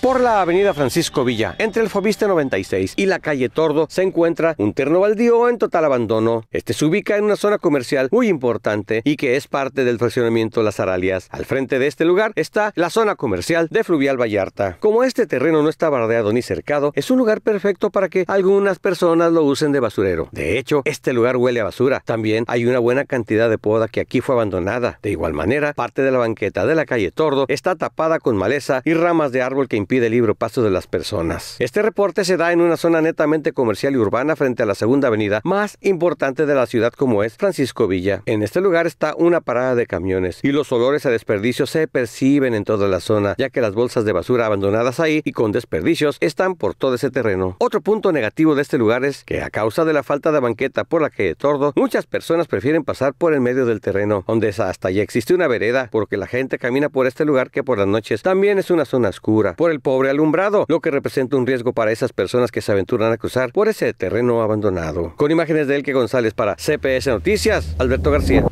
Por la avenida Francisco Villa, entre el Fobiste 96 y la calle Tordo, se encuentra un terno baldío en total abandono. Este se ubica en una zona comercial muy importante y que es parte del fraccionamiento Las Aralias. Al frente de este lugar está la zona comercial de Fluvial Vallarta. Como este terreno no está bardeado ni cercado, es un lugar perfecto para que algunas personas lo usen de basurero. De hecho, este lugar huele a basura. También hay una buena cantidad de poda que aquí fue abandonada. De igual manera, parte de la banqueta de la calle Tordo está tapada con maleza y ramas de árbol que pide libro Paso de las Personas. Este reporte se da en una zona netamente comercial y urbana frente a la segunda avenida más importante de la ciudad como es Francisco Villa. En este lugar está una parada de camiones y los olores a desperdicio se perciben en toda la zona, ya que las bolsas de basura abandonadas ahí y con desperdicios están por todo ese terreno. Otro punto negativo de este lugar es que a causa de la falta de banqueta por la calle Tordo, muchas personas prefieren pasar por el medio del terreno, donde hasta ya existe una vereda, porque la gente camina por este lugar que por las noches también es una zona oscura. Por el pobre alumbrado, lo que representa un riesgo para esas personas que se aventuran a cruzar por ese terreno abandonado. Con imágenes de Elke González para CPS Noticias, Alberto García.